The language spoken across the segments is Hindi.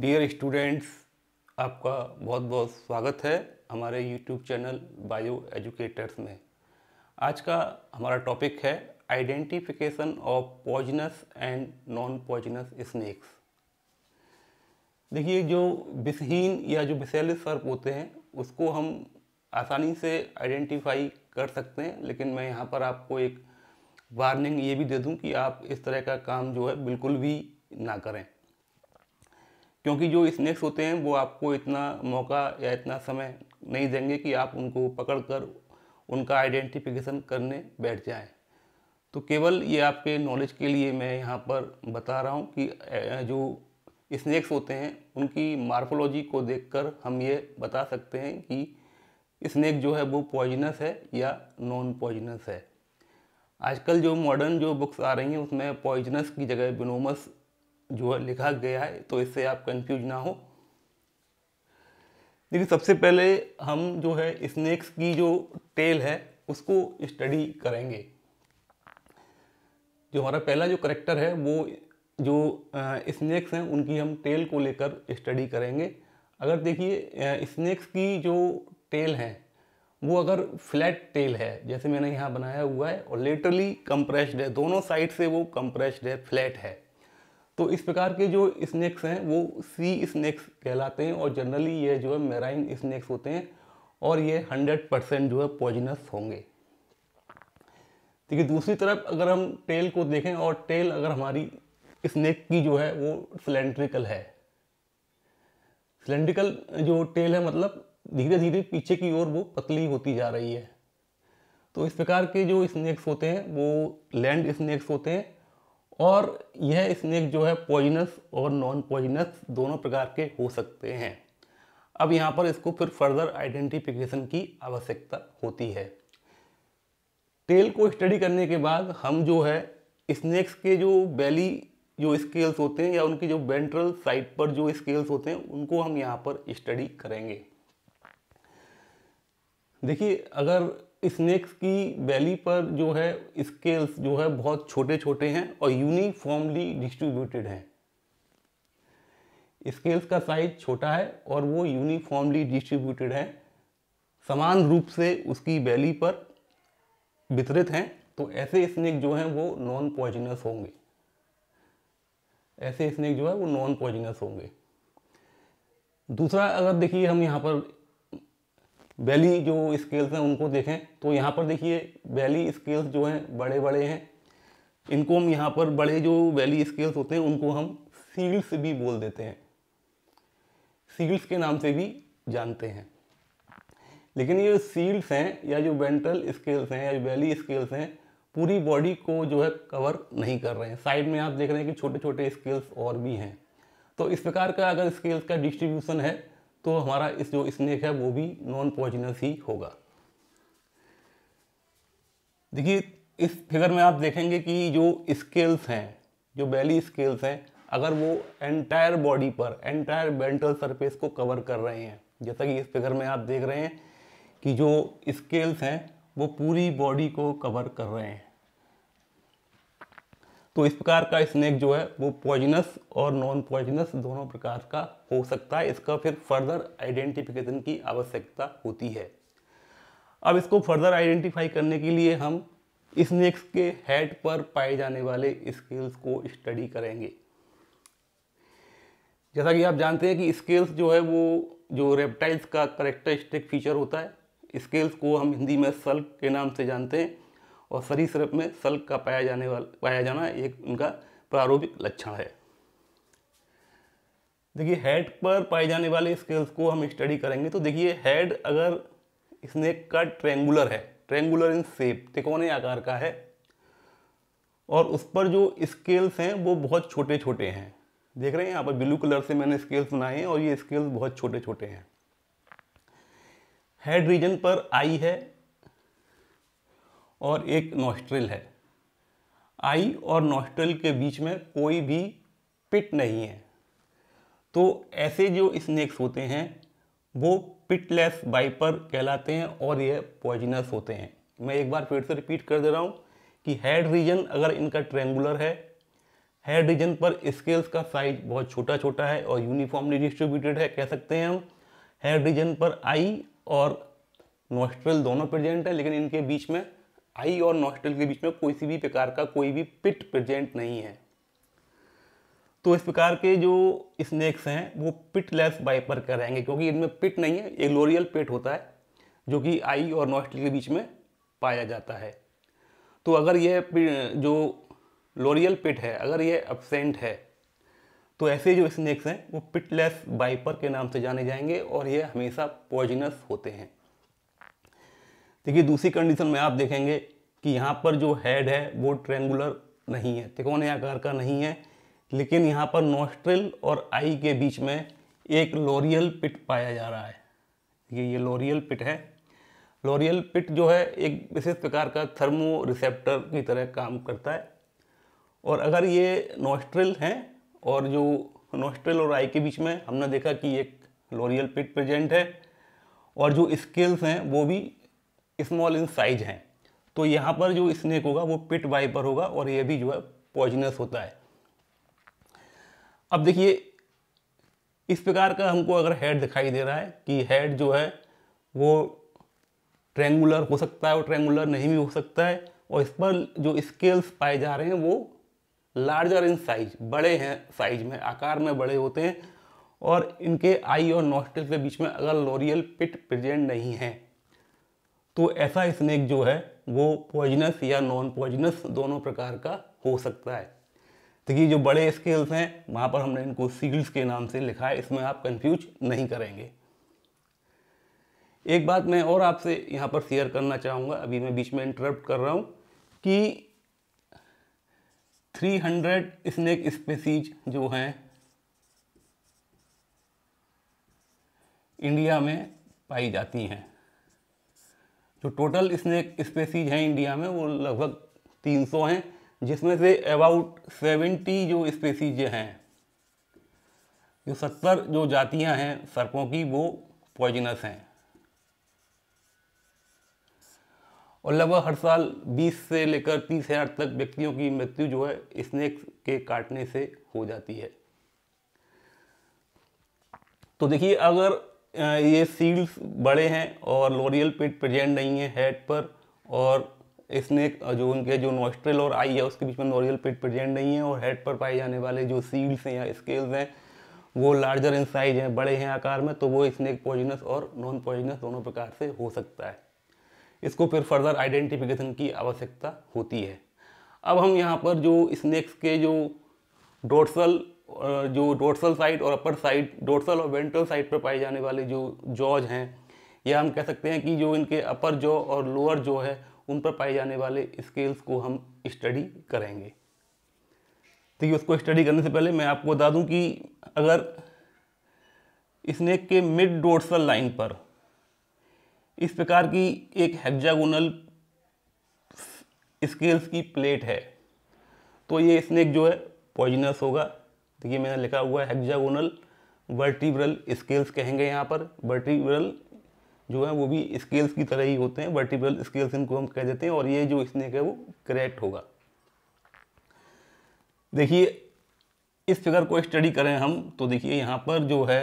डियर स्टूडेंट्स आपका बहुत बहुत स्वागत है हमारे यूट्यूब चैनल बायो एजुकेटर्स में आज का हमारा टॉपिक है identification of poisonous and non poisonous snakes देखिए जो विषहीन या जो विषैले सर्प होते हैं उसको हम आसानी से आइडेंटिफाई कर सकते हैं लेकिन मैं यहाँ पर आपको एक वार्निंग ये भी दे दूँ कि आप इस तरह का काम जो है बिल्कुल भी ना करें क्योंकि जो स्नैक्स होते हैं वो आपको इतना मौका या इतना समय नहीं देंगे कि आप उनको पकड़ कर उनका आइडेंटिफिकेशन करने बैठ जाएं तो केवल ये आपके नॉलेज के लिए मैं यहाँ पर बता रहा हूँ कि जो स्नैक्स होते हैं उनकी मार्फोलॉजी को देखकर हम ये बता सकते हैं कि स्नैक जो है वो पॉइजनस है या नॉन पॉइजनस है आजकल जो मॉडर्न जो बुक्स आ रही हैं उसमें पॉइजनस की जगह बिनोमस जो है लिखा गया है तो इससे आप कंफ्यूज ना हो देखिए सबसे पहले हम जो है स्नेक्स की जो टेल है उसको स्टडी करेंगे जो हमारा पहला जो करेक्टर है वो जो स्नेक्स हैं उनकी हम टेल को लेकर स्टडी करेंगे अगर देखिए स्नेक्स की जो टेल है वो अगर फ्लैट टेल है जैसे मैंने यहाँ बनाया हुआ है और लेटरली कंप्रेस्ड है दोनों साइड से वो कंप्रेस्ड है फ्लैट है तो इस प्रकार के जो स्नैक्स हैं वो सी स्नैक्स कहलाते हैं और जनरली ये जो है मेराइन स्नैक्स होते हैं और ये हंड्रेड परसेंट जो है पॉइजनस होंगे देखिए दूसरी तरफ अगर हम टेल को देखें और टेल अगर हमारी स्नैक की जो है वो सिलेंड्रिकल है सिलेंड्रिकल जो टेल है मतलब धीरे धीरे पीछे की ओर वो पतली होती जा रही है तो इस प्रकार के जो स्नैक्स होते हैं वो लैंड स्नैक्स होते हैं और यह स्नेक जो है पॉइनस और नॉन पॉइनस दोनों प्रकार के हो सकते हैं अब यहाँ पर इसको फिर फर्दर आइडेंटिफिकेशन की आवश्यकता होती है टेल को स्टडी करने के बाद हम जो है स्नेक्स के जो बैली जो स्केल्स होते हैं या उनके जो वेंट्रल साइड पर जो स्केल्स होते हैं उनको हम यहाँ पर स्टडी करेंगे देखिए अगर स्नैक्स की वैली पर जो है स्केल्स जो है बहुत छोटे छोटे हैं और यूनिफॉर्मली डिस्ट्रीब्यूटेड हैं स्केल्स का साइज छोटा है और वो यूनिफॉर्मली डिस्ट्रीब्यूटेड है समान रूप से उसकी वैली पर वितरित हैं तो ऐसे स्नैक जो हैं वो नॉन पॉइजनस होंगे ऐसे स्नैक जो है वो नॉन पॉइजनस होंगे दूसरा अगर देखिए हम यहाँ पर वैली जो स्केल्स हैं उनको देखें तो यहाँ पर देखिए वैली स्केल्स जो हैं बड़े बड़े हैं इनको हम यहाँ पर बड़े जो वैली स्केल्स होते हैं उनको हम सील्स भी बोल देते हैं सील्स के नाम से भी जानते हैं लेकिन ये सील्स हैं या जो वेंट्रल स्केल्स हैं या वैली स्केल्स हैं पूरी बॉडी को जो है कवर नहीं कर रहे हैं साइड में आप देख रहे हैं कि छोटे छोटे स्केल्स और भी हैं तो इस प्रकार का अगर स्केल्स का डिस्ट्रीब्यूशन है तो हमारा इस जो स्नैक है वो भी नॉन पॉइजनस ही होगा देखिए इस फिगर में आप देखेंगे कि जो स्केल्स हैं जो बेली स्केल्स हैं अगर वो एंटायर बॉडी पर एंटायर बेंटल सरफेस को कवर कर रहे हैं जैसा कि इस फिगर में आप देख रहे हैं कि जो स्केल्स हैं वो पूरी बॉडी को कवर कर रहे हैं तो इस प्रकार का स्नैक जो है वो पॉइजनस और नॉन पॉइजनस दोनों प्रकार का हो सकता है इसका फिर फर्दर आइडेंटिफिकेशन की आवश्यकता होती है अब इसको फर्दर आइडेंटिफाई करने के लिए हम स्नैक्स के हेड पर पाए जाने वाले स्केल्स को स्टडी करेंगे जैसा कि आप जानते हैं कि स्केल्स जो है वो जो रेप्टाइल्स का करेक्टरिस्टिक फीचर होता है स्केल्स को हम हिंदी में सल्क के नाम से जानते हैं और सरी सरप में सल्क का पाया जाने वाला पाया जाना एक उनका प्रारूपिक लक्षण है देखिए हेड पर पाए जाने वाले स्केल्स को हम स्टडी करेंगे तो देखिए हेड अगर स्नेक का ट्रेंगुलर है ट्रेंगुलर इन सेप तिकोने आकार का है और उस पर जो स्केल्स हैं वो बहुत छोटे छोटे हैं देख रहे हैं यहाँ पर ब्लू कलर से मैंने स्केल्स बनाए हैं और ये स्केल्स बहुत छोटे छोटे हैं हेड रीजन पर आई है और एक नोस्ट्रिल है आई और नोस्ट्रिल के बीच में कोई भी पिट नहीं है तो ऐसे जो स्नैक्स होते हैं वो पिटलेस वाइपर कहलाते हैं और ये पॉइजनस होते हैं मैं एक बार फिर से रिपीट कर दे रहा हूँ कि हेड रीजन अगर इनका ट्रेंगुलर है हेड रीजन पर स्केल्स का साइज बहुत छोटा छोटा है और यूनिफॉर्मली डिस्ट्रीब्यूटेड है कह सकते हैं हम हेड रीजन पर आई और नोस्ट्रल दोनों प्रेजेंट है लेकिन इनके बीच में आई और नॉस्टल के बीच में कोई सी भी प्रकार का कोई भी पिट प्रेजेंट नहीं है तो इस प्रकार के जो स्नैक्स हैं वो पिटलेस बाइपर वाइपर कराएंगे क्योंकि इनमें पिट नहीं है एक लोरियल पेट होता है जो कि आई और नोस्टल के बीच में पाया जाता है तो अगर यह जो लोरियल पिट है अगर यह एबसेंट है तो ऐसे जो स्नैक्स हैं वो पिटलेस बाइपर के नाम से जाने जाएंगे और ये हमेशा पॉइजनस होते हैं देखिए दूसरी कंडीशन में आप देखेंगे कि यहाँ पर जो हेड है वो ट्रेंगुलर नहीं है तिकोने आकार का नहीं है लेकिन यहाँ पर नोस्ट्रिल और आई के बीच में एक लोरियल पिट पाया जा रहा है ये ये लोरियल पिट है लोरियल पिट जो है एक विशेष प्रकार का थर्मो रिसेप्टर की तरह काम करता है और अगर ये नोस्ट्रिल हैं और जो नोस्ट्रिल और आई के बीच में हमने देखा कि एक लोरियल पिट प्रेजेंट है और जो स्केल्स हैं वो भी स्मॉल इन साइज हैं तो यहाँ पर जो स्नेक होगा वो पिट वाइपर होगा और ये भी जो है पॉइजनस होता है अब देखिए इस प्रकार का हमको अगर हेड दिखाई दे रहा है कि हेड जो है वो ट्रेंगुलर हो सकता है और ट्रेंगुलर नहीं भी हो सकता है और इस पर जो स्केल्स पाए जा रहे हैं वो लार्जर इन साइज बड़े हैं साइज में आकार में बड़े होते हैं और इनके आई और नोस्टल के बीच में अगर लोरियल पिट प्रेजेंट नहीं है तो ऐसा स्नेक जो है वो पॉइजनस या नॉन पॉइजनस दोनों प्रकार का हो सकता है तो ये जो बड़े स्केल्स हैं वहाँ पर हमने इनको सील्स के नाम से लिखा है इसमें आप कंफ्यूज नहीं करेंगे एक बात मैं और आपसे यहाँ पर शेयर करना चाहूँगा अभी मैं बीच में इंटरप्ट कर रहा हूँ कि 300 स्नेक स्पेसीज जो हैं इंडिया में पाई जाती हैं जो टोटल स्नैक स्पेसीज हैं इंडिया में वो लगभग 300 हैं जिसमें से अबाउट 70 जो स्पेसीज हैं जो 70 जो जातियां हैं सर्पों की वो पॉइजनस हैं और लगभग हर साल 20 से लेकर तीस हज़ार तक व्यक्तियों की मृत्यु जो है स्नैक्स के काटने से हो जाती है तो देखिए अगर ये सील्स बड़े हैं और लोरियल पिट प्रेजेंट नहीं है हेड पर और इसने जो उनके जो नॉस्ट्रल और आई है उसके बीच में लोरियल पिट प्रेजेंट नहीं है और हेड पर पाए जाने वाले जो सील्स हैं या स्केल्स हैं वो लार्जर इन साइज हैं बड़े हैं आकार में तो वो स्नेक पॉइजनस और नॉन पॉइजनस दोनों प्रकार से हो सकता है इसको फिर फर्दर आइडेंटिफिकेशन की आवश्यकता होती है अब हम यहाँ पर जो स्नेक्स के जो डोर्सल जो डोर्सल साइड और अपर साइड डोर्सल और वेंट्रल साइड पर पाए जाने वाले जो जॉज हैं या हम कह सकते हैं कि जो इनके अपर जॉ और लोअर जॉ है उन पर पाए जाने वाले स्केल्स को हम स्टडी करेंगे तो ये उसको स्टडी करने से पहले मैं आपको बता दूं कि अगर स्नेक के मिड डोर्सल लाइन पर इस प्रकार की एक हेक्जागोनल स्केल्स की प्लेट है तो ये स्नेक जो है पॉइजनस होगा देखिए मैंने लिखा हुआ है हेक्जागोनल वर्टिब्रल स्केल्स कहेंगे यहाँ पर वर्टिब्रल जो है वो भी स्केल्स की तरह ही होते हैं वर्टिब्रल स्केल्स इनको हम कह देते हैं और ये जो स्नेक है वो करेक्ट होगा देखिए इस फिगर को स्टडी करें हम तो देखिए यहाँ पर जो है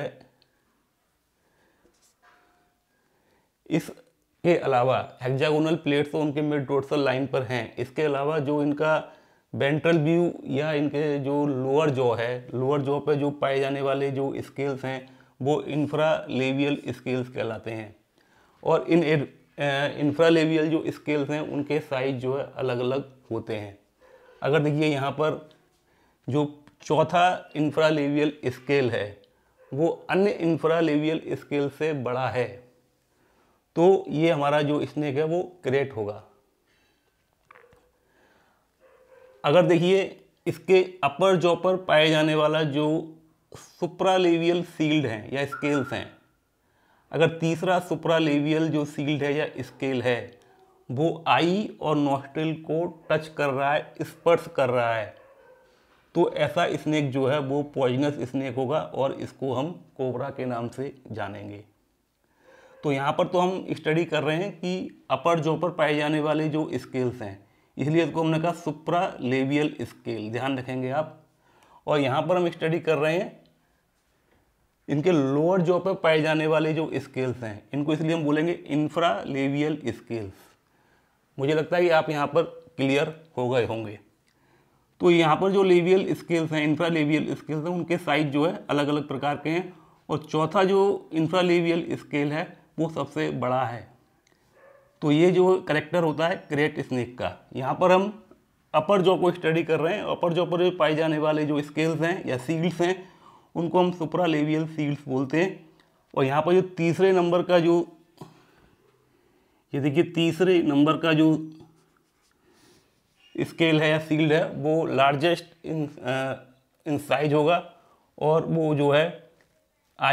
इसके अलावा हेक्जागोनल प्लेट्स तो उनके मिड डोर्सल लाइन पर हैं इसके अलावा जो इनका वेंट्रल व्यू या इनके जो लोअर जॉ है लोअर जॉ पे जो पाए जाने वाले जो स्केल्स हैं वो इंफ्रालेवियल स्केल्स कहलाते हैं और इन इंफ्रालेवियल जो स्केल्स हैं उनके साइज जो है अलग अलग होते हैं अगर देखिए यहाँ पर जो चौथा इंफ्रालेवियल स्केल है वो अन्य इंफ्रालेवियल स्केल से बड़ा है तो ये हमारा जो स्नेक है वो क्रिएट होगा अगर देखिए इसके अपर जॉ पर पाए जाने वाला जो सुप्रालेवियल सील्ड हैं या स्केल्स हैं अगर तीसरा सुप्रालेवियल जो सील्ड है या स्केल है वो आई और नोस्टल को टच कर रहा है स्पर्श कर रहा है तो ऐसा स्नैक जो है वो पॉइजनस स्नैक होगा और इसको हम कोबरा के नाम से जानेंगे तो यहाँ पर तो हम स्टडी कर रहे हैं कि अपर जो पर पाए जाने वाले जो स्केल्स हैं इसलिए इसको हमने कहा सुप्रा लेवियल स्केल ध्यान रखेंगे आप और यहाँ पर हम स्टडी कर रहे हैं इनके लोअर जॉ पे पाए जाने वाले जो स्केल्स हैं इनको इसलिए हम बोलेंगे इंफ्रा लेवियल स्केल्स मुझे लगता है कि आप यहाँ पर क्लियर हो गए होंगे तो यहाँ पर जो लेवियल स्केल्स हैं इंफ्रा लेवियल स्केल्स हैं उनके साइज जो है अलग अलग प्रकार के हैं और चौथा जो इंफ्रा लेवियल स्केल है वो सबसे बड़ा है तो ये जो करेक्टर होता है क्रेट स्नेक का यहाँ पर हम अपर जॉ को स्टडी कर रहे हैं अपर जॉ पर पाए जाने वाले जो स्केल्स हैं या सील्स हैं उनको हम सुपरा लेवियल सील्स बोलते हैं और यहाँ पर जो तीसरे नंबर का जो ये देखिए तीसरे नंबर का जो स्केल है या सील्ड है वो लार्जेस्ट इन इन साइज होगा और वो जो है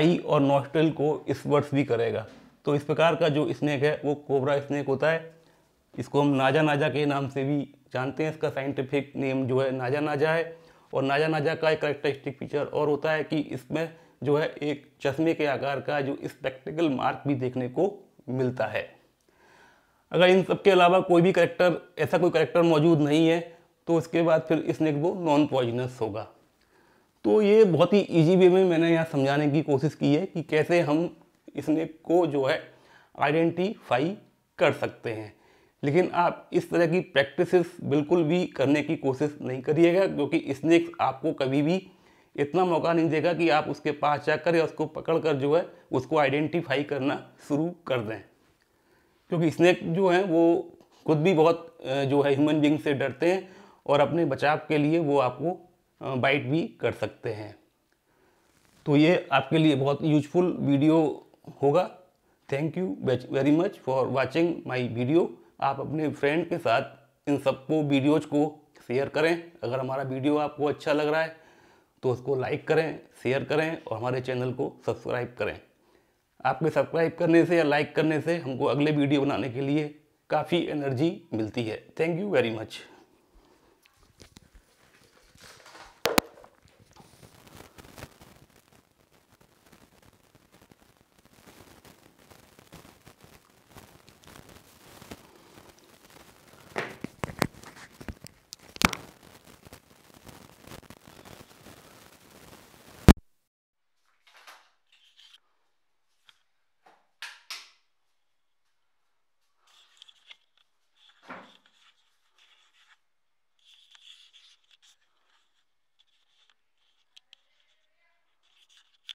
आई और नोस्टल को स्पर्श भी करेगा तो इस प्रकार का जो स्नैक है वो कोबरा स्नैक होता है इसको हम नाजा नाजा के नाम से भी जानते हैं इसका साइंटिफिक नेम जो है नाजा नाजा है और नाजा नाजा का एक करेक्टरिस्टिक फीचर और होता है कि इसमें जो है एक चश्मे के आकार का जो स्पेक्टिकल मार्क भी देखने को मिलता है अगर इन सब के अलावा कोई भी करेक्टर ऐसा कोई करेक्टर मौजूद नहीं है तो उसके बाद फिर स्नैक वो नॉन पॉइजनस होगा तो ये बहुत ही ईजी वे में मैंने यहाँ समझाने की कोशिश की है कि कैसे हम इसने को जो है आइडेंटिफाई कर सकते हैं लेकिन आप इस तरह की प्रैक्टिस बिल्कुल भी करने की कोशिश नहीं करिएगा क्योंकि स्नैक्स आपको कभी भी इतना मौका नहीं देगा कि आप उसके पास जाकर या उसको पकड़ कर जो है उसको आइडेंटिफाई करना शुरू कर दें क्योंकि स्नैक जो हैं वो खुद भी बहुत जो है ह्यूमन बींग से डरते हैं और अपने बचाव के लिए वो आपको बाइट भी कर सकते हैं तो ये आपके लिए बहुत यूजफुल वीडियो होगा thank you very much for watching my video आप अपने फ्रेंड के साथ इन सबको वीडियोज को शेयर करें अगर हमारा वीडियो आपको अच्छा लग रहा है तो उसको लाइक करें शेयर करें और हमारे चैनल को सब्सक्राइब करें आपके सब्सक्राइब करने से या लाइक करने से हमको अगले वीडियो बनाने के लिए काफ़ी एनर्जी मिलती है थैंक यू वेरी मच